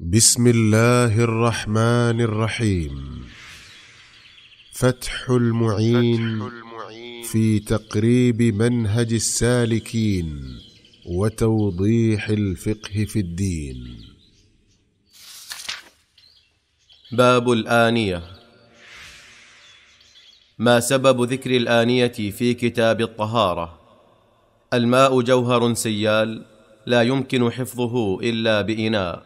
بسم الله الرحمن الرحيم فتح المعين, في تقريب منهج السالكين وتوضيح الفقه في الدين باب الانيه ما سبب ذكر الانيه في كتاب الطهاره الماء جوهر سيال لا يمكن حفظه الا باناء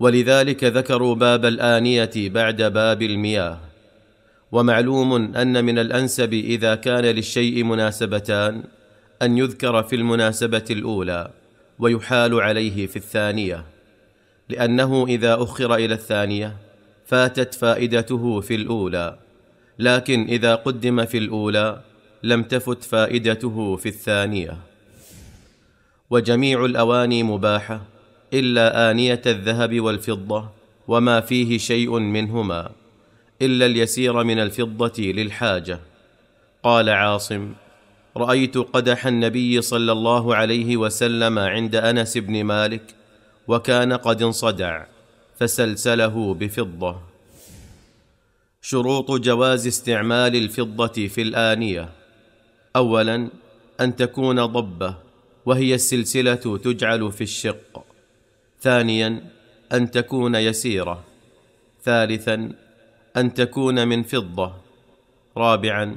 ولذلك ذكروا باب الانيه بعد باب المياه ومعلوم ان من الانسب اذا كان للشيء مناسبتان ان يذكر في المناسبه الاولى ويحال عليه في الثانيه لانه اذا اخر الى الثانيه فاتت فائدته في الاولى لكن اذا قدم في الاولى لم تفت فائدته في الثانيه وجميع الاواني مباحه الا انيه الذهب والفضه وما فيه شيء منهما الا اليسير من الفضه للحاجه قال عاصم رايت قدح النبي صلى الله عليه وسلم عند انس بن مالك وكان قد انصدع فسلسله بفضه شروط جواز استعمال الفضه في الانيه اولا ان تكون ضبه وهي السلسله تجعل في الشق ثانيا ان تكون يسيره ثالثا ان تكون من فضه رابعا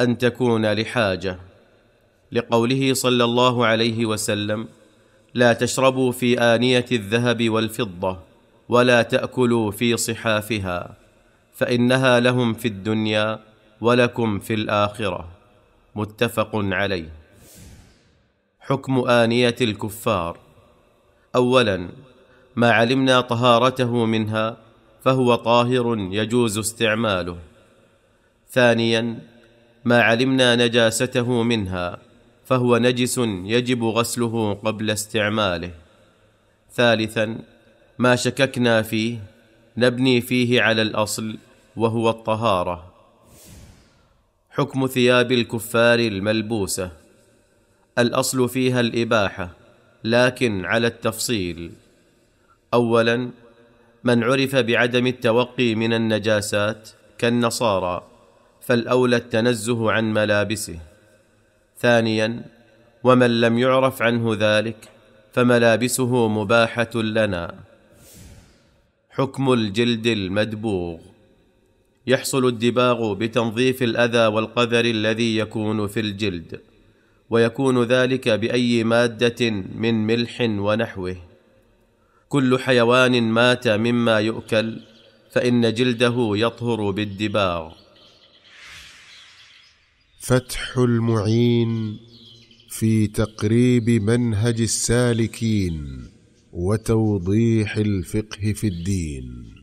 ان تكون لحاجه لقوله صلى الله عليه وسلم لا تشربوا في انيه الذهب والفضه ولا تاكلوا في صحافها فانها لهم في الدنيا ولكم في الاخره متفق عليه حكم انيه الكفار اولا ما علمنا طهارته منها فهو طاهر يجوز استعماله ثانيا ما علمنا نجاسته منها فهو نجس يجب غسله قبل استعماله ثالثا ما شككنا فيه نبني فيه على الاصل وهو الطهاره حكم ثياب الكفار الملبوسه الاصل فيها الاباحه لكن على التفصيل اولا من عرف بعدم التوقي من النجاسات كالنصارى فالاولى التنزه عن ملابسه ثانيا ومن لم يعرف عنه ذلك فملابسه مباحه لنا حكم الجلد المدبوغ يحصل الدباغ بتنظيف الاذى والقذر الذي يكون في الجلد ويكون ذلك باي ماده من ملح ونحوه كل حيوان مات مما يؤكل فان جلده يطهر بالدباغ فتح المعين في تقريب منهج السالكين وتوضيح الفقه في الدين